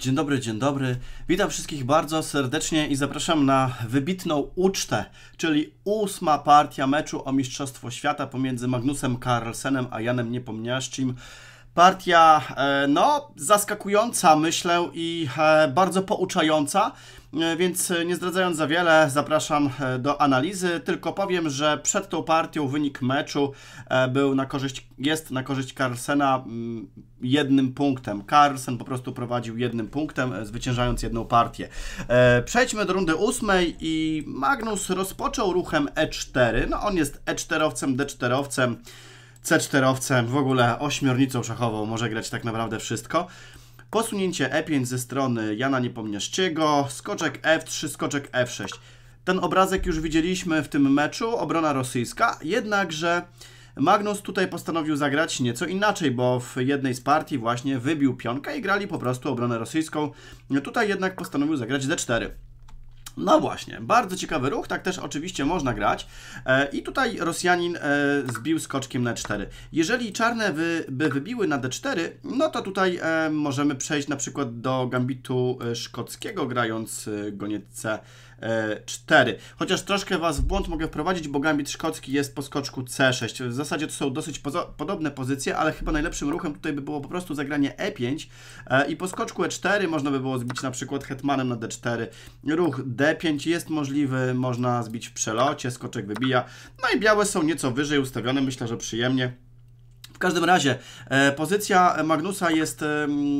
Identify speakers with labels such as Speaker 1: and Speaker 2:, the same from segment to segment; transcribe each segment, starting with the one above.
Speaker 1: Dzień dobry, dzień dobry. Witam wszystkich bardzo serdecznie i zapraszam na wybitną ucztę, czyli ósma partia meczu o Mistrzostwo Świata pomiędzy Magnusem Carlsenem a Janem Niepomniaszczym. Partia, e, no, zaskakująca myślę i e, bardzo pouczająca, E, więc e, nie zdradzając za wiele, zapraszam e, do analizy. Tylko powiem, że przed tą partią wynik meczu był na korzyść, jest na korzyść Carlsena mm, jednym punktem. Carlsen po prostu prowadził jednym punktem, zwyciężając jedną partię. Przejdźmy do rundy ósmej i Magnus rozpoczął ruchem E4. No on jest E4-owcem, D4-owcem, C4-owcem, w ogóle ośmiornicą szachową, może grać tak naprawdę wszystko. Posunięcie E5 ze strony Jana Niepomniaszczygo, skoczek F3, skoczek F6. Ten obrazek już widzieliśmy w tym meczu, obrona rosyjska, jednakże Magnus tutaj postanowił zagrać nieco inaczej, bo w jednej z partii właśnie wybił pionka i grali po prostu obronę rosyjską. Tutaj jednak postanowił zagrać D4. No właśnie, bardzo ciekawy ruch, tak też oczywiście można grać. E, I tutaj Rosjanin e, zbił skoczkiem na 4. Jeżeli czarne wy, by wybiły na d4, no to tutaj e, możemy przejść na przykład do gambitu e, szkockiego, grając e, goniec C 4. Chociaż troszkę Was w błąd mogę wprowadzić, bo gambit szkocki jest po skoczku C6. W zasadzie to są dosyć podobne pozycje, ale chyba najlepszym ruchem tutaj by było po prostu zagranie E5 e, i po skoczku E4 można by było zbić na przykład hetmanem na D4. Ruch D5 jest możliwy, można zbić w przelocie, skoczek wybija. No i białe są nieco wyżej ustawione, myślę, że przyjemnie. W każdym razie e, pozycja Magnusa jest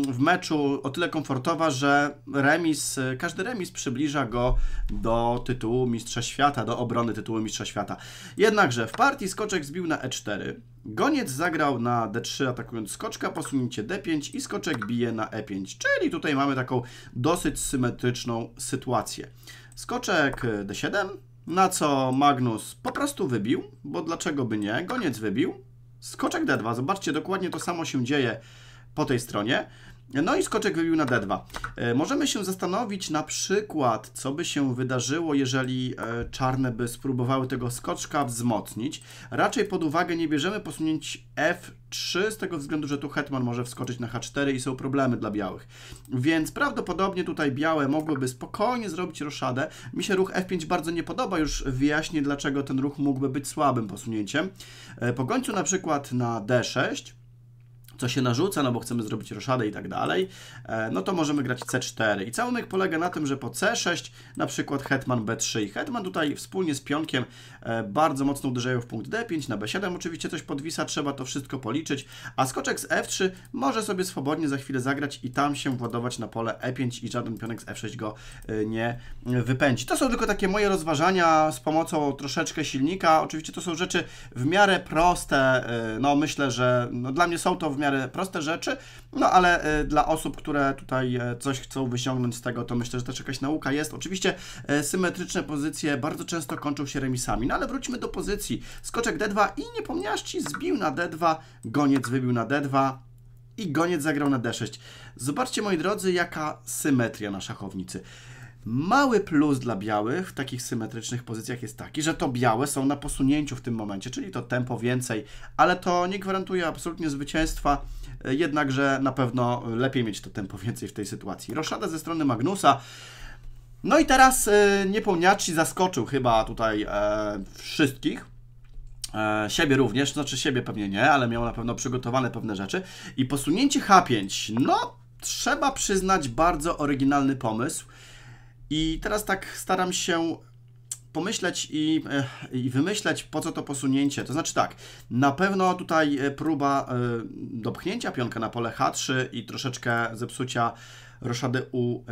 Speaker 1: w meczu o tyle komfortowa, że remis, e, każdy remis przybliża go do tytułu Mistrza Świata, do obrony tytułu Mistrza Świata. Jednakże w partii skoczek zbił na E4, goniec zagrał na D3 atakując skoczka, posunięcie D5 i skoczek bije na E5, czyli tutaj mamy taką dosyć symetryczną sytuację. Skoczek e, D7, na co Magnus po prostu wybił, bo dlaczego by nie, goniec wybił, Skoczek D2. Zobaczcie, dokładnie to samo się dzieje po tej stronie. No i skoczek wybił na D2. E, możemy się zastanowić na przykład, co by się wydarzyło, jeżeli e, czarne by spróbowały tego skoczka wzmocnić. Raczej pod uwagę nie bierzemy posunięć F3, z tego względu, że tu hetman może wskoczyć na H4 i są problemy dla białych. Więc prawdopodobnie tutaj białe mogłyby spokojnie zrobić roszadę. Mi się ruch F5 bardzo nie podoba, już wyjaśnię dlaczego ten ruch mógłby być słabym posunięciem. E, po końcu na przykład na D6 co się narzuca, no bo chcemy zrobić roszadę i tak dalej, e, no to możemy grać C4. I cały myk polega na tym, że po C6 na przykład hetman B3 i hetman tutaj wspólnie z pionkiem E, bardzo mocno uderzają w punkt D5, na B7 oczywiście coś podwisa, trzeba to wszystko policzyć, a skoczek z F3 może sobie swobodnie za chwilę zagrać i tam się władować na pole E5 i żaden pionek z F6 go e, nie e, wypędzi. To są tylko takie moje rozważania z pomocą troszeczkę silnika. Oczywiście to są rzeczy w miarę proste, no myślę, że no, dla mnie są to w miarę proste rzeczy, no ale dla osób, które tutaj coś chcą wyciągnąć z tego, to myślę, że też jakaś nauka jest. Oczywiście symetryczne pozycje bardzo często kończą się remisami. No ale wróćmy do pozycji. Skoczek D2 i niepomniaszci zbił na D2, goniec wybił na D2 i goniec zagrał na D6. Zobaczcie, moi drodzy, jaka symetria na szachownicy. Mały plus dla białych w takich symetrycznych pozycjach jest taki, że to białe są na posunięciu w tym momencie, czyli to tempo więcej, ale to nie gwarantuje absolutnie zwycięstwa, e, jednakże na pewno lepiej mieć to tempo więcej w tej sytuacji. Roszada ze strony Magnusa no i teraz e, zaskoczył chyba tutaj e, wszystkich. E, siebie również, znaczy siebie pewnie nie, ale miał na pewno przygotowane pewne rzeczy. I posunięcie H5, no trzeba przyznać bardzo oryginalny pomysł. I teraz tak staram się pomyśleć i, e, i wymyśleć, po co to posunięcie. To znaczy tak, na pewno tutaj e, próba e, dopchnięcia pionka na pole H3 i troszeczkę zepsucia roszady u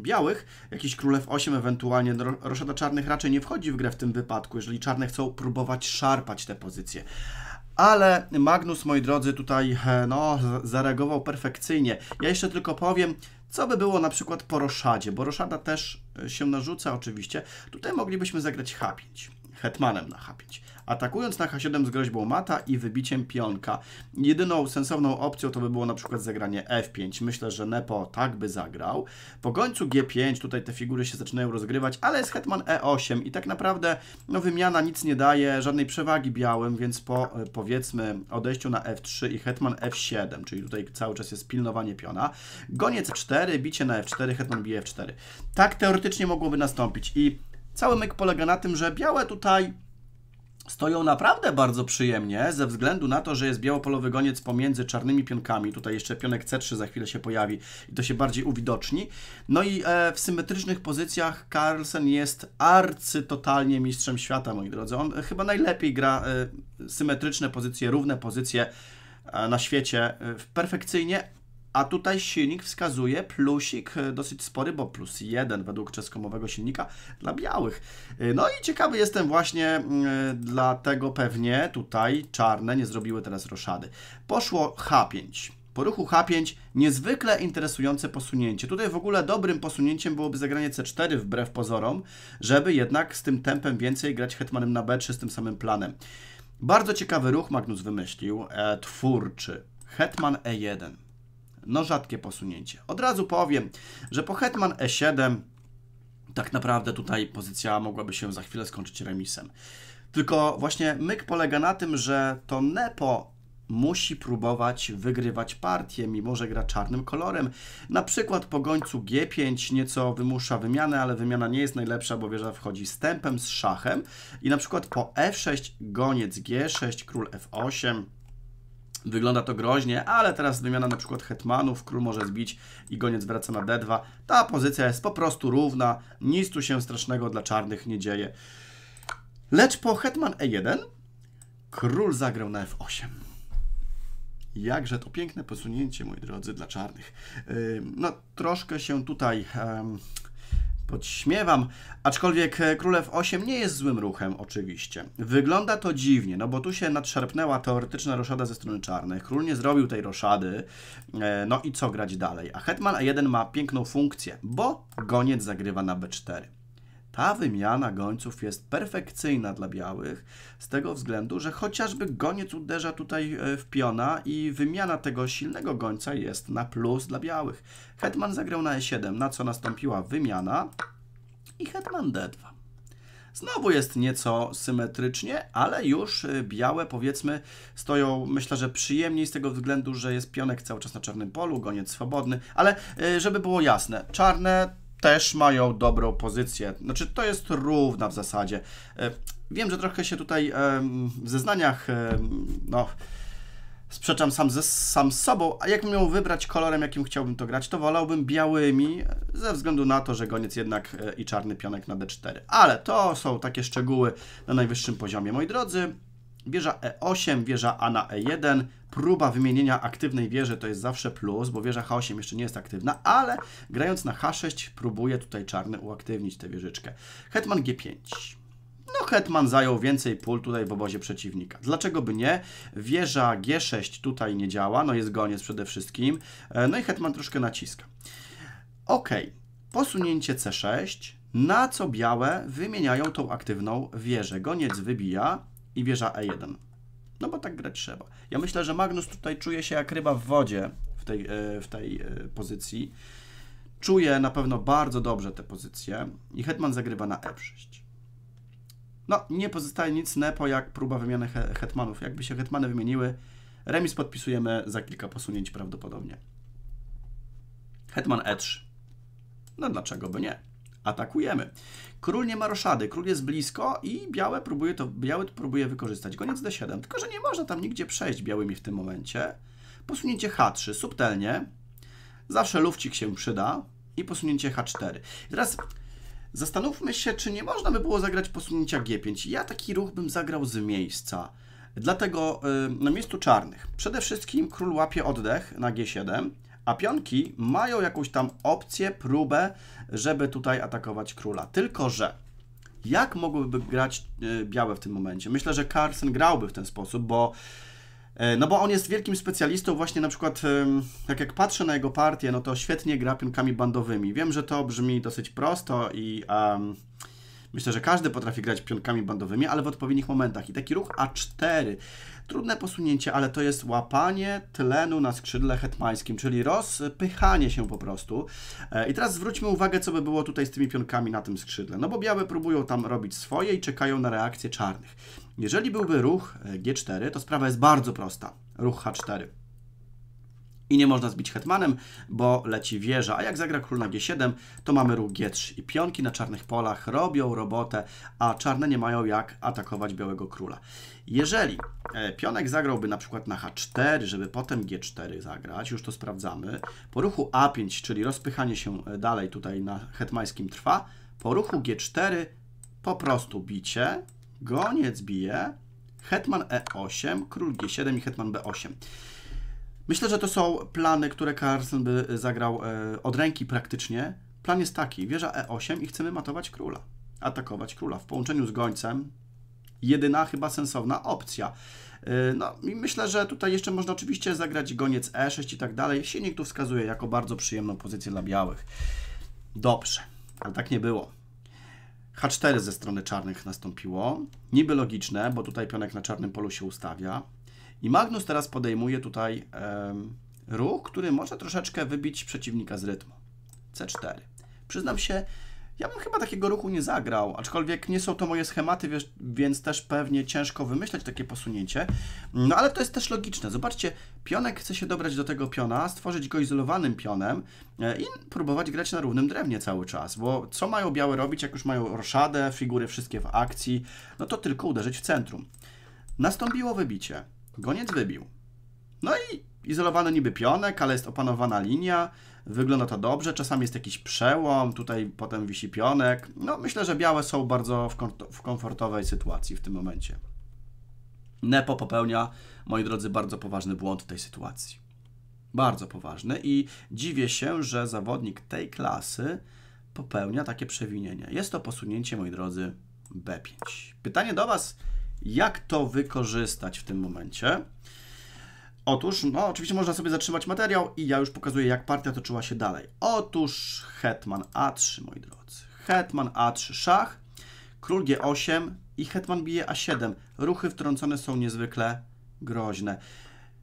Speaker 1: białych, jakiś królew 8 ewentualnie, no, roszada czarnych raczej nie wchodzi w grę w tym wypadku, jeżeli czarne chcą próbować szarpać te pozycje. Ale Magnus, moi drodzy, tutaj no, zareagował perfekcyjnie. Ja jeszcze tylko powiem, co by było na przykład po roszadzie, bo roszada też e, się narzuca oczywiście. Tutaj moglibyśmy zagrać H5, hetmanem na H5 atakując na H7 z groźbą mata i wybiciem pionka. Jedyną sensowną opcją to by było na przykład zagranie F5. Myślę, że Nepo tak by zagrał. Po końcu G5 tutaj te figury się zaczynają rozgrywać, ale jest hetman E8 i tak naprawdę no, wymiana nic nie daje, żadnej przewagi białym, więc po e, powiedzmy odejściu na F3 i hetman F7, czyli tutaj cały czas jest pilnowanie piona, goniec 4, bicie na F4, hetman bije F4. Tak teoretycznie mogłoby nastąpić i cały myk polega na tym, że białe tutaj stoją naprawdę bardzo przyjemnie, ze względu na to, że jest białopolowy goniec pomiędzy czarnymi pionkami, tutaj jeszcze pionek C3 za chwilę się pojawi i to się bardziej uwidoczni, no i e, w symetrycznych pozycjach Carlsen jest arcy totalnie mistrzem świata, moi drodzy, on chyba najlepiej gra e, symetryczne pozycje, równe pozycje e, na świecie perfekcyjnie, a tutaj silnik wskazuje plusik e, dosyć spory, bo plus jeden według czeskomowego silnika dla białych. E, no i ciekawy jestem właśnie, mm, e, dlatego pewnie tutaj czarne nie zrobiły teraz roszady. Poszło H5. Po ruchu H5 niezwykle interesujące posunięcie. Tutaj w ogóle dobrym posunięciem byłoby zagranie C4 wbrew pozorom, żeby jednak z tym tempem więcej grać hetmanem na B3 z tym samym planem. Bardzo ciekawy ruch Magnus wymyślił, e, twórczy. Hetman E1. No rzadkie posunięcie. Od razu powiem, że po hetman e7 tak naprawdę tutaj pozycja mogłaby się za chwilę skończyć remisem. Tylko właśnie myk polega na tym, że to Nepo musi próbować wygrywać partię, mimo że gra czarnym kolorem. Na przykład po gońcu G5 nieco wymusza wymianę, ale wymiana nie jest najlepsza, bo wieża wchodzi z tempem, z szachem. I na przykład po F6 e goniec G6, król F8, Wygląda to groźnie, ale teraz wymiana na przykład hetmanów, król może zbić i goniec wraca na d2. Ta pozycja jest po prostu równa, nic tu się strasznego dla czarnych nie dzieje. Lecz po hetman e1 król zagrał na f8. Jakże to piękne posunięcie, moi drodzy, dla czarnych. Yy, no, troszkę się tutaj... Um, podśmiewam. Aczkolwiek e, królew 8 nie jest złym ruchem, oczywiście. Wygląda to dziwnie, no bo tu się nadszarpnęła teoretyczna roszada ze strony czarnych. Król nie zrobił tej roszady, e, no i co grać dalej? A hetman A1 ma piękną funkcję, bo goniec zagrywa na B4. Ta wymiana gońców jest perfekcyjna dla białych z tego względu, że chociażby goniec uderza tutaj e, w piona i wymiana tego silnego gońca jest na plus dla białych. Hetman zagrał na e7, na co nastąpiła wymiana i hetman d2. Znowu jest nieco symetrycznie, ale już e, białe powiedzmy stoją, myślę, że przyjemniej z tego względu, że jest pionek cały czas na czarnym polu, goniec swobodny, ale e, żeby było jasne, czarne też mają dobrą pozycję. Znaczy, to jest równa w zasadzie. E, wiem, że trochę się tutaj w zeznaniach, no, sprzeczam sam, ze, sam z sobą, a jak miał wybrać kolorem, jakim chciałbym to grać, to wolałbym białymi, ze względu na to, że goniec jednak e, i czarny pionek na d4. Ale to są takie szczegóły na najwyższym poziomie, moi drodzy. Wieża E8, wieża A na E1. Próba wymienienia aktywnej wieży to jest zawsze plus, bo wieża H8 jeszcze nie jest aktywna, ale grając na H6 próbuje tutaj czarny uaktywnić tę wieżyczkę. Hetman G5. No Hetman zajął więcej pól tutaj w obozie przeciwnika. Dlaczego by nie? Wieża G6 tutaj nie działa, no jest goniec przede wszystkim. E, no i Hetman troszkę naciska. Ok, posunięcie C6, na co białe wymieniają tą aktywną wieżę. Goniec wybija, i wieża E1. No bo tak grać trzeba. Ja myślę, że Magnus tutaj czuje się jak ryba w wodzie w tej, e, w tej e, pozycji. Czuje na pewno bardzo dobrze te pozycje i Hetman zagrywa na E6. No, nie pozostaje nic nepo jak próba wymiany hetmanów. Jakby się hetmany wymieniły, remis podpisujemy za kilka posunięć prawdopodobnie. Hetman E3. No dlaczego by nie? atakujemy. Król nie ma roszady, król jest blisko i białe próbuje to, biały próbuje wykorzystać. Koniec d7, tylko że nie można tam nigdzie przejść białymi w tym momencie. Posunięcie h3, subtelnie. Zawsze lufcik się przyda. I posunięcie h4. teraz zastanówmy się, czy nie można by było zagrać posunięcia g5. Ja taki ruch bym zagrał z miejsca. Dlatego y, na miejscu czarnych przede wszystkim król łapie oddech na g7, a pionki mają jakąś tam opcję, próbę, żeby tutaj atakować króla. Tylko, że jak mogłyby grać e, białe w tym momencie? Myślę, że Carson grałby w ten sposób, bo e, no bo on jest wielkim specjalistą właśnie na przykład, tak jak patrzę na jego partię, no to świetnie gra pionkami bandowymi. Wiem, że to brzmi dosyć prosto i um, Myślę, że każdy potrafi grać pionkami bandowymi, ale w odpowiednich momentach. I taki ruch A4, trudne posunięcie, ale to jest łapanie tlenu na skrzydle hetmańskim, czyli rozpychanie się po prostu. E, I teraz zwróćmy uwagę, co by było tutaj z tymi pionkami na tym skrzydle. No bo białe próbują tam robić swoje i czekają na reakcję czarnych. Jeżeli byłby ruch e, G4, to sprawa jest bardzo prosta. Ruch H4 i nie można zbić hetmanem, bo leci wieża. A jak zagra król na g7, to mamy ruch g3 i pionki na czarnych polach robią robotę, a czarne nie mają jak atakować białego króla. Jeżeli e, pionek zagrałby na przykład na h4, żeby potem g4 zagrać, już to sprawdzamy, po ruchu a5, czyli rozpychanie się e, dalej tutaj na hetmańskim trwa, po ruchu g4 po prostu bicie, goniec bije, hetman e8, król g7 i hetman b8. Myślę, że to są plany, które Carlsen by e, zagrał e, od ręki praktycznie. Plan jest taki, wieża E8 i chcemy matować króla. Atakować króla w połączeniu z gońcem. Jedyna chyba sensowna opcja. E, no i myślę, że tutaj jeszcze można oczywiście zagrać goniec E6 i tak dalej. Silnik tu wskazuje jako bardzo przyjemną pozycję dla białych. Dobrze, ale tak nie było. H4 ze strony czarnych nastąpiło. Niby logiczne, bo tutaj pionek na czarnym polu się ustawia. I Magnus teraz podejmuje tutaj ruch, który może troszeczkę wybić przeciwnika z rytmu. C4. Przyznam się, ja bym chyba takiego ruchu nie zagrał, aczkolwiek nie są to moje schematy, wiesz, więc też pewnie ciężko wymyślać takie posunięcie. No ale to jest też logiczne. Zobaczcie, pionek chce się dobrać do tego piona, stworzyć go izolowanym pionem e, i próbować grać na równym drewnie cały czas, bo co mają białe robić, jak już mają roszadę, figury wszystkie w akcji, no to tylko uderzyć w centrum. Nastąpiło wybicie. Goniec wybił. No i izolowany niby pionek, ale jest opanowana linia. Wygląda to dobrze, czasami jest jakiś przełom, tutaj potem wisi pionek. No myślę, że białe są bardzo w, w komfortowej sytuacji w tym momencie. Nepo popełnia, moi drodzy, bardzo poważny błąd w tej sytuacji. Bardzo poważny i dziwię się, że zawodnik tej klasy popełnia takie przewinienie. Jest to posunięcie, moi drodzy, B5. Pytanie do Was, jak to wykorzystać w tym momencie? Otóż, no oczywiście można sobie zatrzymać materiał i ja już pokazuję, jak partia toczyła się dalej. Otóż hetman A3, moi drodzy. Hetman A3, szach, król G8 i hetman bije A7. Ruchy wtrącone są niezwykle groźne.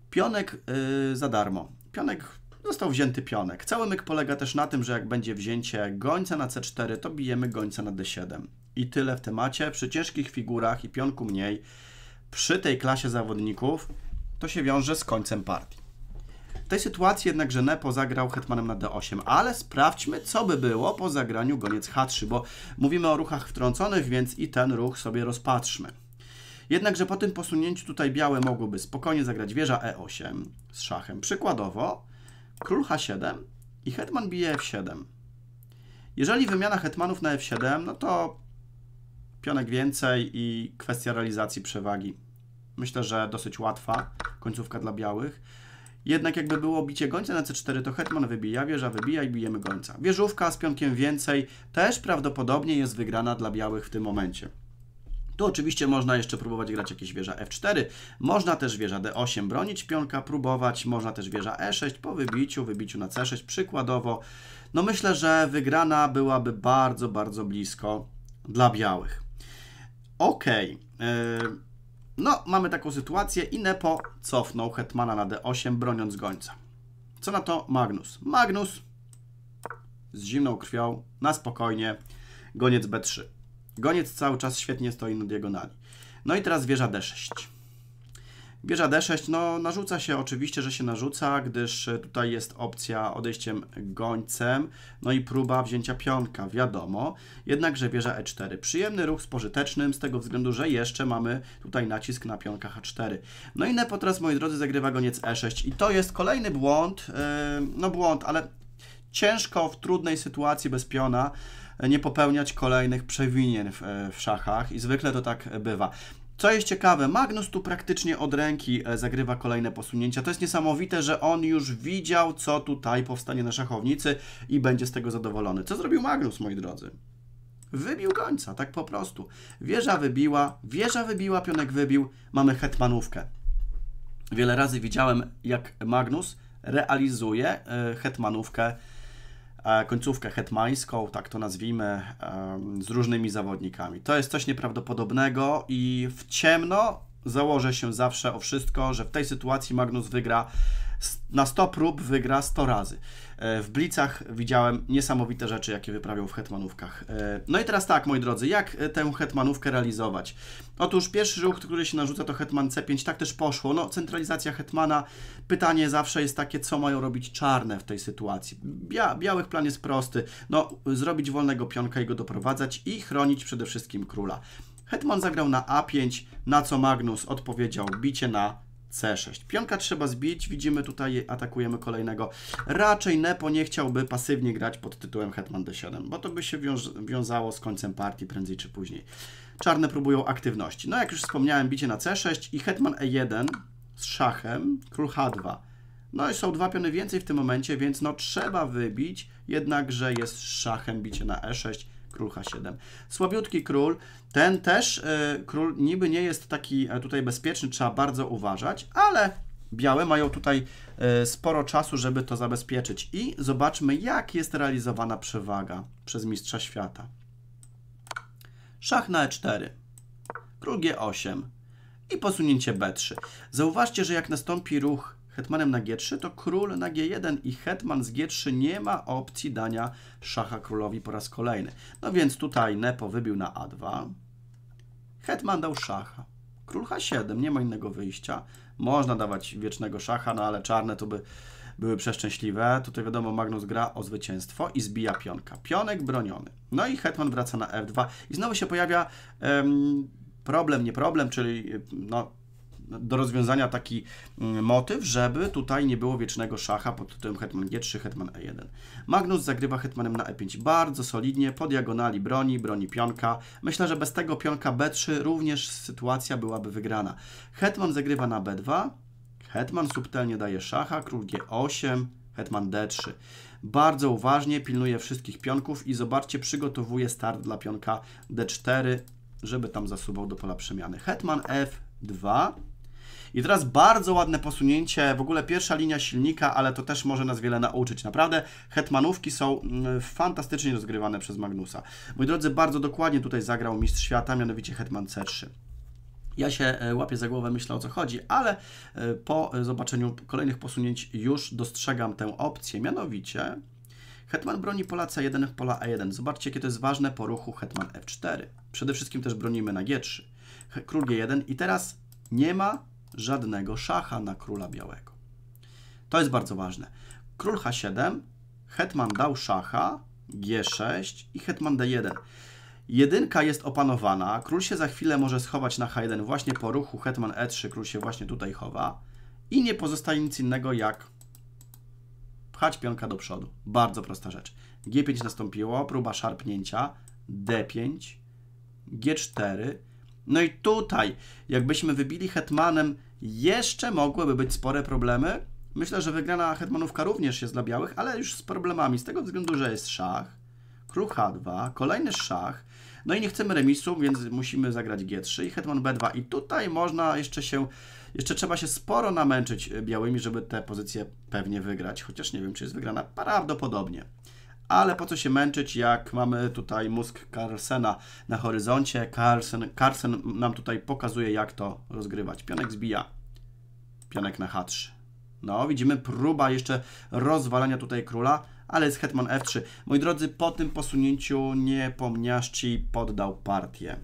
Speaker 1: Pionek yy, za darmo. Pionek, został wzięty pionek. Cały myk polega też na tym, że jak będzie wzięcie gońca na C4, to bijemy gońca na D7. I tyle w temacie. Przy ciężkich figurach i pionku mniej, przy tej klasie zawodników, to się wiąże z końcem partii. W tej sytuacji jednakże Nepo zagrał hetmanem na d8, ale sprawdźmy, co by było po zagraniu goniec h3, bo mówimy o ruchach wtrąconych, więc i ten ruch sobie rozpatrzmy. Jednakże po tym posunięciu tutaj białe mogłyby spokojnie zagrać wieża e8 z szachem. Przykładowo król h7 i hetman bije f7. Jeżeli wymiana hetmanów na f7, no to Pionek więcej i kwestia realizacji przewagi. Myślę, że dosyć łatwa końcówka dla białych. Jednak jakby było bicie gońca na c4, to hetman wybija, wieża wybija i bijemy gońca. Wieżówka z pionkiem więcej też prawdopodobnie jest wygrana dla białych w tym momencie. Tu oczywiście można jeszcze próbować grać jakieś wieża f4, można też wieża d8 bronić pionka, próbować, można też wieża e6 po wybiciu, wybiciu na c6 przykładowo. No myślę, że wygrana byłaby bardzo, bardzo blisko dla białych. OK. E, no, mamy taką sytuację i Nepo cofnął Hetmana na D8, broniąc gońca. Co na to Magnus? Magnus z zimną krwią, na spokojnie, goniec B3. Goniec cały czas świetnie stoi na diagonali. No i teraz wieża D6. Wieża D6, no narzuca się oczywiście, że się narzuca, gdyż e, tutaj jest opcja odejściem gońcem, no i próba wzięcia pionka, wiadomo. Jednakże wieża E4, przyjemny ruch z pożytecznym, z tego względu, że jeszcze mamy tutaj nacisk na pionka H4. No i Nepotras, moi drodzy, zagrywa goniec E6 i to jest kolejny błąd, yy, no błąd, ale ciężko w trudnej sytuacji bez piona e, nie popełniać kolejnych przewinień w, w, szachach i zwykle to tak bywa. Co jest ciekawe, Magnus tu praktycznie od ręki e, zagrywa kolejne posunięcia. To jest niesamowite, że on już widział, co tutaj powstanie na szachownicy i będzie z tego zadowolony. Co zrobił Magnus, moi drodzy? Wybił końca, tak po prostu. Wieża wybiła, wieża wybiła, pionek wybił, mamy hetmanówkę. Wiele razy widziałem, jak Magnus realizuje e, hetmanówkę E, końcówkę hetmańską, tak to nazwijmy, e, z różnymi zawodnikami. To jest coś nieprawdopodobnego i w ciemno założę się zawsze o wszystko, że w tej sytuacji Magnus wygra na 100 prób wygra 100 razy. E, w Blicach widziałem niesamowite rzeczy, jakie wyprawiał w hetmanówkach. E, no i teraz tak, moi drodzy, jak e, tę hetmanówkę realizować? Otóż pierwszy ruch, który się narzuca, to hetman C5, tak też poszło. No, centralizacja hetmana, pytanie zawsze jest takie, co mają robić czarne w tej sytuacji. Bia białych plan jest prosty, no, zrobić wolnego pionka i go doprowadzać i chronić przede wszystkim króla. Hetman zagrał na A5, na co Magnus odpowiedział bicie na C6. Pionka trzeba zbić, widzimy tutaj atakujemy kolejnego. Raczej Nepo nie chciałby pasywnie grać pod tytułem Hetman D7, bo to by się wiązało z końcem partii prędzej czy później. Czarne próbują aktywności. No jak już wspomniałem, bicie na C6 i Hetman E1 z szachem, król H2. No i są dwa piony więcej w tym momencie, więc no trzeba wybić, jednakże jest szachem bicie na E6, Król H7. Słabiutki król. Ten też y, król niby nie jest taki e, tutaj bezpieczny, trzeba bardzo uważać, ale białe mają tutaj y, sporo czasu, żeby to zabezpieczyć. I zobaczmy, jak jest realizowana przewaga przez mistrza świata. Szach na E4. Król G8. I posunięcie B3. Zauważcie, że jak nastąpi ruch hetmanem na g3, to król na g1 i hetman z g3 nie ma opcji dania szacha królowi po raz kolejny. No więc tutaj Nepo wybił na a2, hetman dał szacha. Król h7, nie ma innego wyjścia. Można dawać wiecznego szacha, no ale czarne to by były przeszczęśliwe. Tutaj wiadomo, Magnus gra o zwycięstwo i zbija pionka. Pionek broniony. No i hetman wraca na f2 i znowu się pojawia um, problem, nie problem, czyli no, do rozwiązania taki mm, motyw, żeby tutaj nie było wiecznego szacha pod tytułem hetman g3, hetman e1. Magnus zagrywa hetmanem na e5 bardzo solidnie, po diagonali broni, broni pionka. Myślę, że bez tego pionka b3 również sytuacja byłaby wygrana. Hetman zagrywa na b2, hetman subtelnie daje szacha, król g8, hetman d3. Bardzo uważnie pilnuje wszystkich pionków i zobaczcie, przygotowuje start dla pionka d4, żeby tam zasuwał do pola przemiany. Hetman f2, i teraz bardzo ładne posunięcie, w ogóle pierwsza linia silnika, ale to też może nas wiele nauczyć. Naprawdę hetmanówki są mm, fantastycznie rozgrywane przez Magnusa. Moi drodzy, bardzo dokładnie tutaj zagrał mistrz świata, mianowicie hetman C3. Ja się e, łapię za głowę, myślę o co chodzi, ale e, po e, zobaczeniu kolejnych posunięć już dostrzegam tę opcję, mianowicie Hetman broni pola C1, pola A1. Zobaczcie, jakie to jest ważne po ruchu Hetman F4. Przede wszystkim też bronimy na G3. Król G1 i teraz nie ma żadnego szacha na króla białego. To jest bardzo ważne. Król H7, hetman dał szacha, G6 i hetman D1. Jedynka jest opanowana, król się za chwilę może schować na H1 właśnie po ruchu hetman E3, król się właśnie tutaj chowa i nie pozostaje nic innego jak pchać pionka do przodu. Bardzo prosta rzecz. G5 nastąpiło, próba szarpnięcia, D5, G4, no i tutaj, jakbyśmy wybili hetmanem, jeszcze mogłyby być spore problemy. Myślę, że wygrana hetmanówka również jest dla białych, ale już z problemami, z tego względu, że jest szach, król h2, kolejny szach, no i nie chcemy remisu, więc musimy zagrać g3 i hetman b2. I tutaj można jeszcze się, jeszcze trzeba się sporo namęczyć białymi, żeby te pozycje pewnie wygrać, chociaż nie wiem, czy jest wygrana, prawdopodobnie ale po co się męczyć, jak mamy tutaj mózg Carlsena na horyzoncie. Carlsen, Carlsen nam tutaj pokazuje, jak to rozgrywać. Pionek zbija. Pionek na H3. No, widzimy próba jeszcze rozwalania tutaj króla, ale jest hetman F3. Moi drodzy, po tym posunięciu niepomniaszci poddał partię.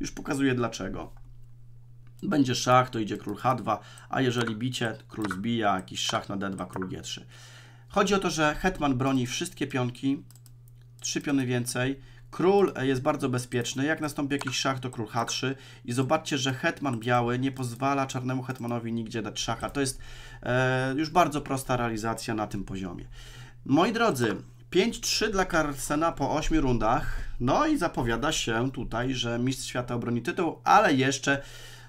Speaker 1: Już pokazuję dlaczego. Będzie szach, to idzie król H2, a jeżeli bicie, król zbija, jakiś szach na D2, król G3. Chodzi o to, że hetman broni wszystkie pionki, trzy piony więcej. Król e, jest bardzo bezpieczny. Jak nastąpi jakiś szach, to król H3. I zobaczcie, że hetman biały nie pozwala czarnemu hetmanowi nigdzie dać szacha. To jest e, już bardzo prosta realizacja na tym poziomie. Moi drodzy, 5-3 dla Carlsena po 8 rundach. No i zapowiada się tutaj, że mistrz świata obroni tytuł, ale jeszcze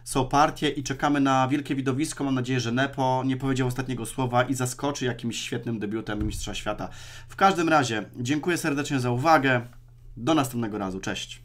Speaker 1: są partie i czekamy na wielkie widowisko. Mam nadzieję, że Nepo nie powiedział ostatniego słowa i zaskoczy jakimś świetnym debiutem Mistrza Świata. W każdym razie, dziękuję serdecznie za uwagę. Do następnego razu. Cześć.